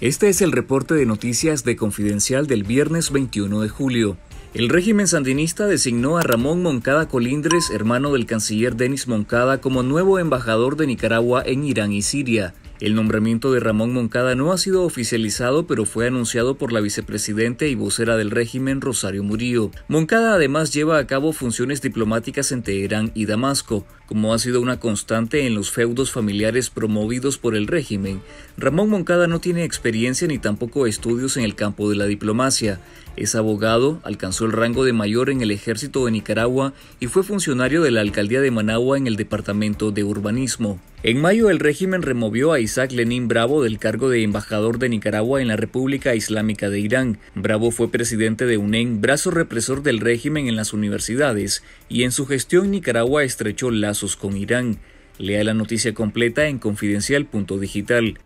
Este es el reporte de noticias de Confidencial del viernes 21 de julio. El régimen sandinista designó a Ramón Moncada Colindres, hermano del canciller Denis Moncada, como nuevo embajador de Nicaragua en Irán y Siria. El nombramiento de Ramón Moncada no ha sido oficializado, pero fue anunciado por la vicepresidente y vocera del régimen, Rosario Murillo. Moncada además lleva a cabo funciones diplomáticas en Teherán y Damasco. Como ha sido una constante en los feudos familiares promovidos por el régimen, Ramón Moncada no tiene experiencia ni tampoco estudios en el campo de la diplomacia. Es abogado, alcanzó el rango de mayor en el ejército de Nicaragua y fue funcionario de la alcaldía de Managua en el departamento de urbanismo. En mayo el régimen removió a Isaac Lenín Bravo del cargo de embajador de Nicaragua en la República Islámica de Irán. Bravo fue presidente de UNEN, brazo represor del régimen en las universidades, y en su gestión Nicaragua estrechó lazos con Irán. Lea la noticia completa en confidencial.digital.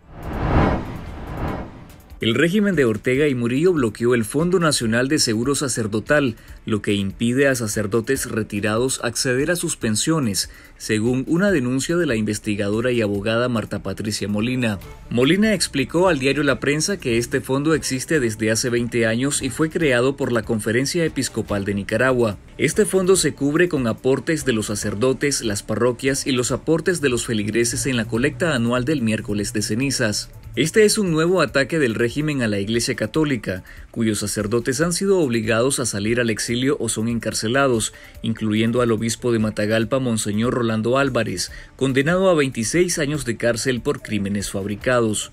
El régimen de Ortega y Murillo bloqueó el Fondo Nacional de Seguro Sacerdotal, lo que impide a sacerdotes retirados acceder a sus pensiones, según una denuncia de la investigadora y abogada Marta Patricia Molina. Molina explicó al diario La Prensa que este fondo existe desde hace 20 años y fue creado por la Conferencia Episcopal de Nicaragua. Este fondo se cubre con aportes de los sacerdotes, las parroquias y los aportes de los feligreses en la colecta anual del miércoles de cenizas. Este es un nuevo ataque del régimen a la Iglesia Católica, cuyos sacerdotes han sido obligados a salir al exilio o son encarcelados, incluyendo al obispo de Matagalpa, Monseñor Rolando Álvarez, condenado a 26 años de cárcel por crímenes fabricados.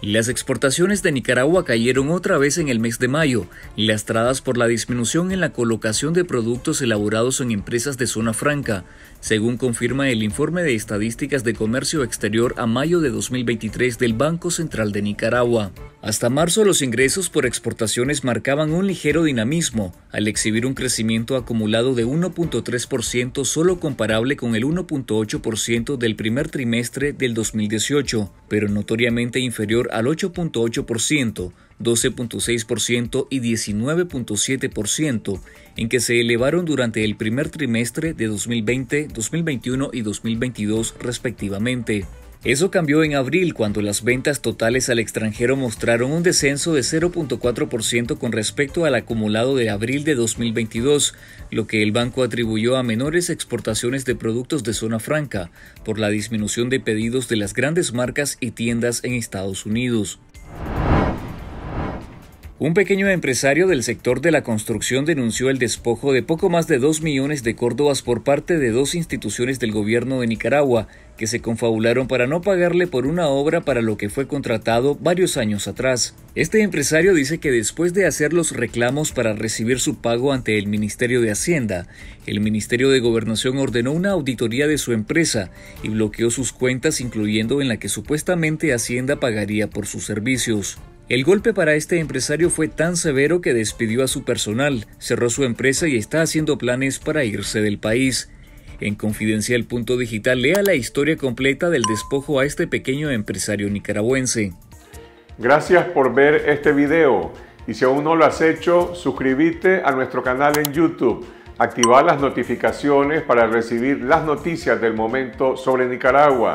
Las exportaciones de Nicaragua cayeron otra vez en el mes de mayo, lastradas por la disminución en la colocación de productos elaborados en empresas de zona franca, según confirma el informe de estadísticas de comercio exterior a mayo de 2023 del Banco Central de Nicaragua. Hasta marzo los ingresos por exportaciones marcaban un ligero dinamismo, al exhibir un crecimiento acumulado de 1.3% solo comparable con el 1.8% del primer trimestre del 2018, pero notoriamente inferior al 8.8% 12.6% y 19.7% en que se elevaron durante el primer trimestre de 2020, 2021 y 2022 respectivamente. Eso cambió en abril cuando las ventas totales al extranjero mostraron un descenso de 0.4% con respecto al acumulado de abril de 2022, lo que el banco atribuyó a menores exportaciones de productos de zona franca por la disminución de pedidos de las grandes marcas y tiendas en Estados Unidos. Un pequeño empresario del sector de la construcción denunció el despojo de poco más de 2 millones de córdobas por parte de dos instituciones del gobierno de Nicaragua, que se confabularon para no pagarle por una obra para lo que fue contratado varios años atrás. Este empresario dice que después de hacer los reclamos para recibir su pago ante el Ministerio de Hacienda, el Ministerio de Gobernación ordenó una auditoría de su empresa y bloqueó sus cuentas incluyendo en la que supuestamente Hacienda pagaría por sus servicios. El golpe para este empresario fue tan severo que despidió a su personal, cerró su empresa y está haciendo planes para irse del país. En Confidencial Punto Digital lea la historia completa del despojo a este pequeño empresario nicaragüense. Gracias por ver este video y si aún no lo has hecho, suscríbete a nuestro canal en YouTube, activa las notificaciones para recibir las noticias del momento sobre Nicaragua